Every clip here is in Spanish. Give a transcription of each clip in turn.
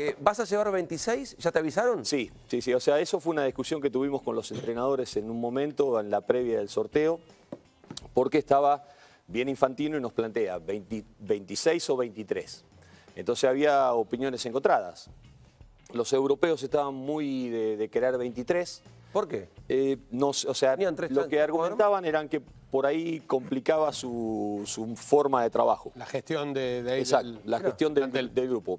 Eh, ¿Vas a llevar 26? ¿Ya te avisaron? Sí, sí, sí. O sea, eso fue una discusión que tuvimos con los entrenadores en un momento, en la previa del sorteo, porque estaba bien infantino y nos plantea 26 o 23. Entonces había opiniones encontradas. Los europeos estaban muy de, querer 23. ¿Por qué? Eh, no, o sea, lo que argumentaban eran que por ahí complicaba su, forma de trabajo. La gestión de, Exacto, la gestión del grupo.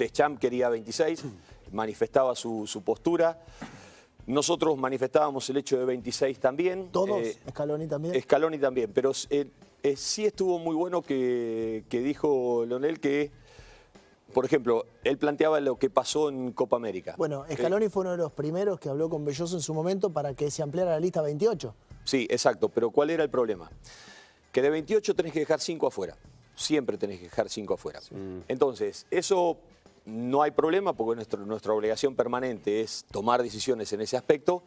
Deschamps quería 26, manifestaba su, postura. Nosotros manifestábamos el hecho de 26 también. ¿Todos? ¿Escaloni eh, también? Escaloni también, pero eh, eh, sí estuvo muy bueno que, dijo Lonel que, por ejemplo, él planteaba lo que pasó en Copa América. Bueno, Escaloni fue uno de los primeros que habló con Belloso en su momento para que se ampliara la lista 28. Sí, exacto, pero ¿cuál era el problema? Que de 28 tenés que dejar 5 afuera. Siempre tenés que dejar 5 afuera. Mm. Entonces, eso no hay problema porque nuestra obligación permanente es tomar decisiones en ese aspecto,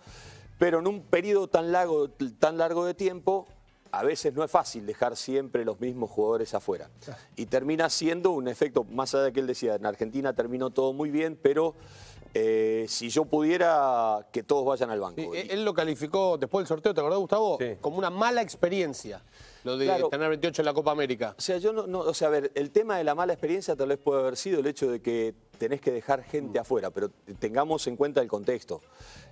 pero en un periodo tan largo, tan largo de tiempo, a veces no es fácil dejar siempre los mismos jugadores afuera. Y termina siendo un efecto, más allá de que él decía, en Argentina terminó todo muy bien, pero eh, si yo pudiera que todos vayan al banco. él lo calificó después del sorteo, ¿te acordás, Gustavo? Como una mala experiencia. Lo de tener 28 en la Copa América. O sea, yo no, no, o sea, a ver, el tema de la mala experiencia tal vez puede haber sido el hecho de que tenés que dejar gente mm. afuera, pero tengamos en cuenta el contexto.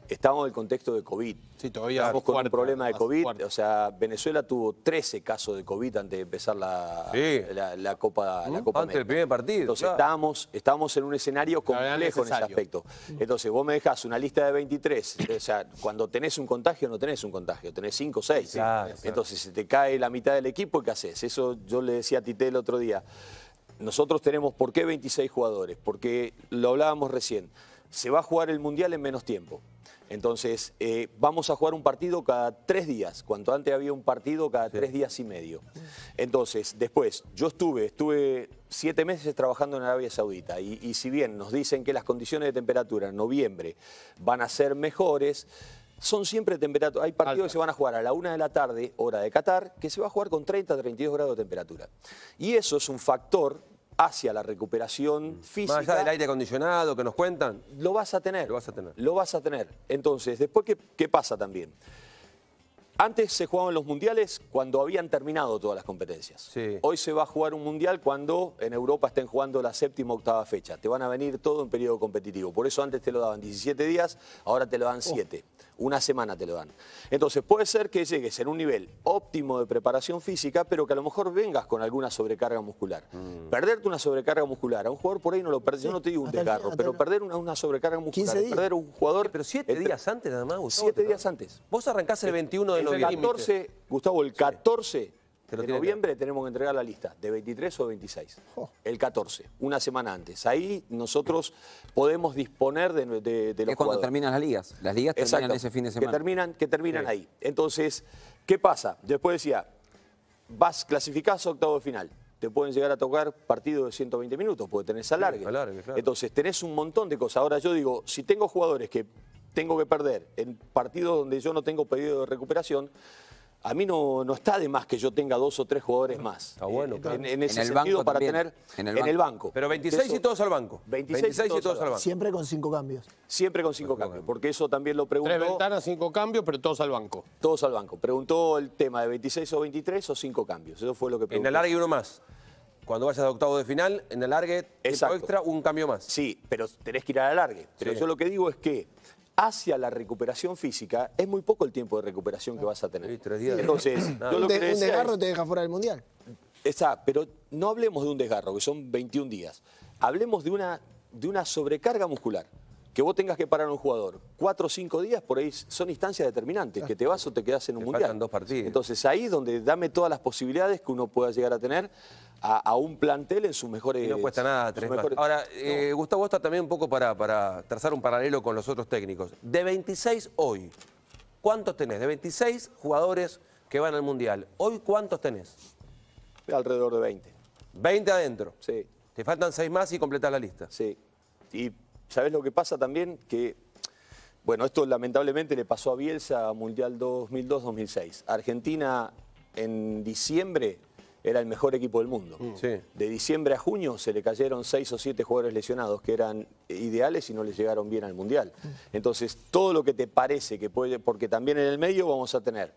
Estamos en el contexto de COVID. Sí, todavía. Estamos con un problema de COVID. O sea, Venezuela tuvo 13 casos de COVID antes de empezar la, la, Copa, la mm. Antes del primer partido. Entonces, estamos, en un escenario complejo en ese aspecto. Entonces, vos me dejás una lista de 23. o sea, cuando tenés un contagio, no tenés un contagio. Tenés 5 o 6. Entonces, si te cae la mitad del equipo, ¿qué haces? Eso yo le decía a Tité el otro día. Nosotros tenemos, ¿por qué 26 jugadores? Porque lo hablábamos recién, se va a jugar el Mundial en menos tiempo. Entonces, eh, vamos a jugar un partido cada tres días. Cuanto antes había un partido cada tres días y medio. Entonces, después, yo estuve, estuve siete meses trabajando en Arabia Saudita. Y, si bien nos dicen que las condiciones de temperatura en noviembre van a ser mejores, son siempre temperaturas. Hay partidos que se van a jugar a la una de la tarde, hora de Qatar, que se va a jugar con 30, 32 grados de temperatura. Y eso es un factor hacia la recuperación mm. física. Más allá del aire acondicionado que nos cuentan. Lo vas a tener. Lo vas a tener. Lo vas a tener. Entonces, después, ¿qué, qué pasa también? Antes se jugaban los mundiales cuando habían terminado todas las competencias. Hoy se va a jugar un mundial cuando en Europa estén jugando la séptima o octava fecha. Te van a venir todo en periodo competitivo. Por eso antes te lo daban 17 días, ahora te lo dan 7. Una semana te lo dan. Entonces puede ser que llegues en un nivel óptimo de preparación física, pero que a lo mejor vengas con alguna sobrecarga muscular. Mm. Perderte una sobrecarga muscular, a un jugador por ahí no lo perdés, yo no te digo un hasta desgarro, pero perder una, una, sobrecarga muscular, 15 días. perder un jugador... Pero 7 días antes nada más. 7 días antes. Vos arrancás el 21 eh, de el 14, Gustavo, el 14 de noviembre tenemos que entregar la lista, de 23 o 26. El 14, una semana antes. Ahí nosotros podemos disponer de, de, de Es cuando terminan las ligas. Las ligas terminan ese fin de semana. Que terminan, que terminan ahí. Entonces, ¿qué pasa? Después decía, vas, clasificás octavo de final te pueden llegar a tocar partidos de 120 minutos, puede tener alargue. Entonces tenés un montón de cosas. Ahora yo digo, si tengo jugadores que tengo que perder en partidos donde yo no tengo pedido de recuperación, a mí no, no está de más que yo tenga dos o tres jugadores más. Está bueno, eh, en, ese el sentido banco para tener en el, banco. Pero 26 y todos al banco. 26, y, todos al banco. Siempre con cinco cambios. Siempre con cinco cambios, porque eso también lo preguntó. Tres ventanas, cinco cambios, pero todos al banco. Todos al banco. Preguntó el tema de 26 o 23 o cinco cambios. Eso fue lo que preguntó. En el largue uno más. Cuando vayas a octavo de final, en el alargue, extra, un cambio más. Sí, pero tenés que ir al largue Pero yo lo que digo es que hacia la recuperación física, es muy poco el tiempo de recuperación que vas a tener. Entonces, un desgarro te deja fuera del mundial. Está, pero no hablemos de un desgarro, que son 21 días. Hablemos de una, de una sobrecarga muscular. Que vos tengas que parar a un jugador cuatro o cinco días, por ahí son instancias determinantes, que te vas o te quedas en un Te mundial. dos partidos. Entonces ahí es donde dame todas las posibilidades que uno pueda llegar a tener a, un plantel en sus mejores... Y no eh, cuesta nada tres mejores... Ahora, eh, Gustavo, está también un poco para, trazar un paralelo con los otros técnicos. De 26 hoy, ¿cuántos tenés? De 26 jugadores que van al Mundial, ¿hoy cuántos tenés? Alrededor de 20. ¿20 adentro? Sí. Te faltan seis más y completás la lista. Sí. Y sabes lo que pasa también? Que, bueno, esto lamentablemente le pasó a Bielsa Mundial 2002-2006. Argentina en diciembre era el mejor equipo del mundo. Mm. De diciembre a junio se le cayeron seis o siete jugadores lesionados que eran ideales y no les llegaron bien al Mundial. Mm. Entonces, todo lo que te parece que puede, porque también en el medio vamos a tener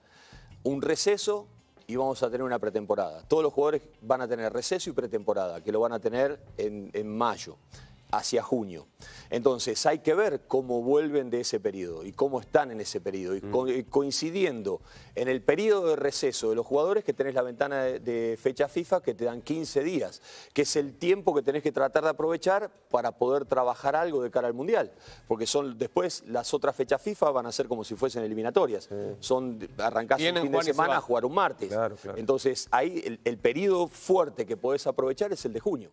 un receso y vamos a tener una pretemporada. Todos los jugadores van a tener receso y pretemporada, que lo van a tener en mayo hacia junio. Entonces hay que ver cómo vuelven de ese periodo y cómo están en ese periodo. Y mm. coincidiendo en el periodo de receso de los jugadores que tenés la ventana de, fecha FIFA que te dan 15 días, que es el tiempo que tenés que tratar de aprovechar para poder trabajar algo de cara al Mundial. Porque son después las otras fechas FIFA van a ser como si fuesen eliminatorias. Son un fin de semana a jugar un martes. Entonces ahí el, el periodo fuerte que podés aprovechar es el de junio.